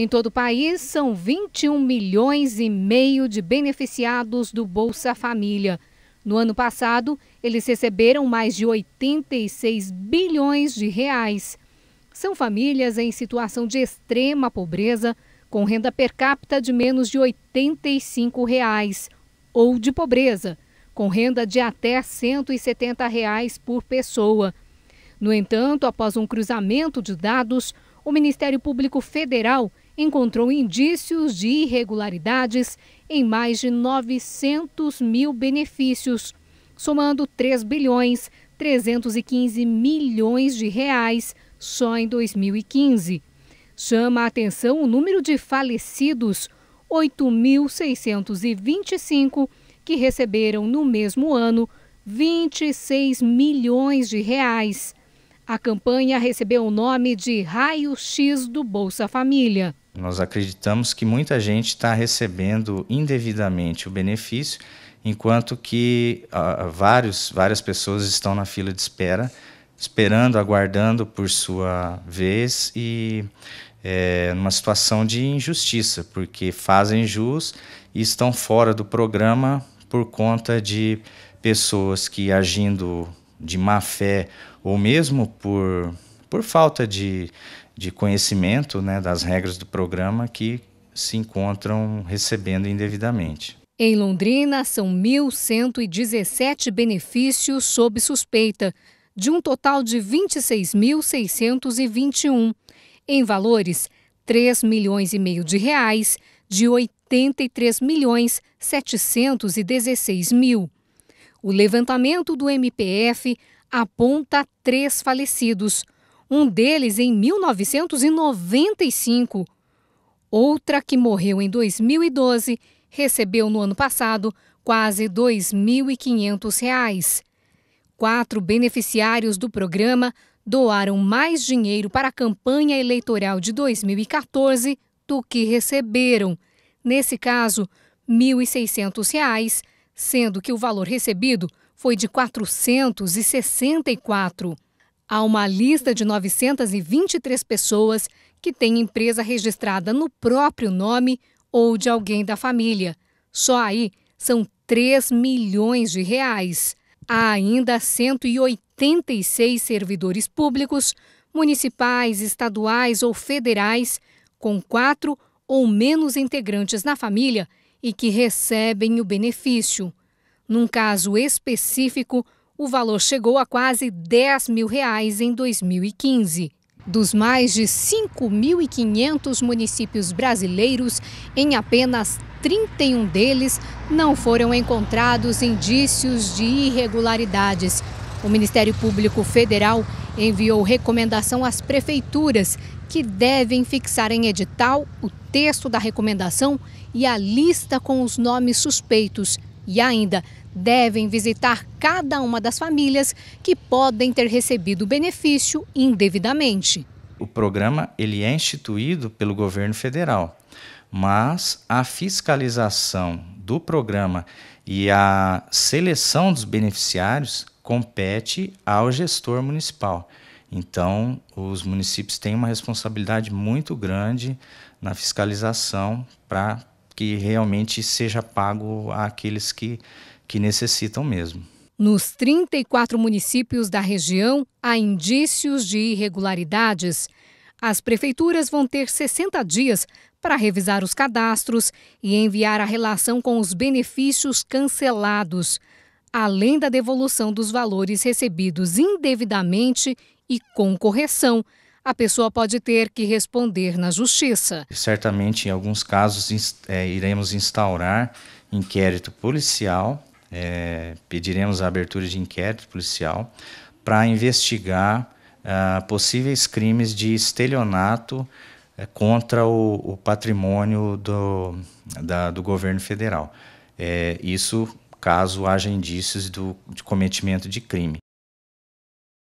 Em todo o país, são 21 milhões e meio de beneficiados do Bolsa Família. No ano passado, eles receberam mais de 86 bilhões de reais. São famílias em situação de extrema pobreza, com renda per capita de menos de 85, reais, ou de pobreza, com renda de até 170 reais por pessoa. No entanto, após um cruzamento de dados, o Ministério Público Federal encontrou indícios de irregularidades em mais de 900 mil benefícios, somando 3 bilhões 315 milhões de reais só em 2015. Chama a atenção o número de falecidos, 8.625, que receberam no mesmo ano 26 milhões de reais. A campanha recebeu o nome de Raio X do Bolsa Família. Nós acreditamos que muita gente está recebendo indevidamente o benefício, enquanto que uh, vários, várias pessoas estão na fila de espera, esperando, aguardando por sua vez e é, numa situação de injustiça, porque fazem jus e estão fora do programa por conta de pessoas que agindo de má fé ou mesmo por por falta de, de conhecimento né, das regras do programa que se encontram recebendo indevidamente. Em Londrina, são 1.117 benefícios sob suspeita, de um total de 26.621, em valores 3 milhões e meio de reais, de 83 milhões 716 mil. O levantamento do MPF aponta três falecidos – um deles em 1995. Outra que morreu em 2012 recebeu no ano passado quase R$ 2.500. Quatro beneficiários do programa doaram mais dinheiro para a campanha eleitoral de 2014 do que receberam. Nesse caso, R$ 1.600, sendo que o valor recebido foi de 464. Há uma lista de 923 pessoas que têm empresa registrada no próprio nome ou de alguém da família. Só aí são 3 milhões de reais. Há ainda 186 servidores públicos, municipais, estaduais ou federais, com quatro ou menos integrantes na família e que recebem o benefício. Num caso específico, o valor chegou a quase 10 mil reais em 2015. Dos mais de 5.500 municípios brasileiros, em apenas 31 deles não foram encontrados indícios de irregularidades. O Ministério Público Federal enviou recomendação às prefeituras que devem fixar em edital o texto da recomendação e a lista com os nomes suspeitos e ainda devem visitar cada uma das famílias que podem ter recebido o benefício indevidamente. O programa ele é instituído pelo governo federal, mas a fiscalização do programa e a seleção dos beneficiários compete ao gestor municipal. Então, os municípios têm uma responsabilidade muito grande na fiscalização para que realmente seja pago àqueles que que necessitam mesmo. Nos 34 municípios da região, há indícios de irregularidades. As prefeituras vão ter 60 dias para revisar os cadastros e enviar a relação com os benefícios cancelados, além da devolução dos valores recebidos indevidamente e com correção. A pessoa pode ter que responder na justiça. Certamente, em alguns casos, é, iremos instaurar inquérito policial é, pediremos a abertura de inquérito policial para investigar ah, possíveis crimes de estelionato eh, contra o, o, patrimônio do, da, do governo federal. É, isso caso haja indícios do, de cometimento de crime.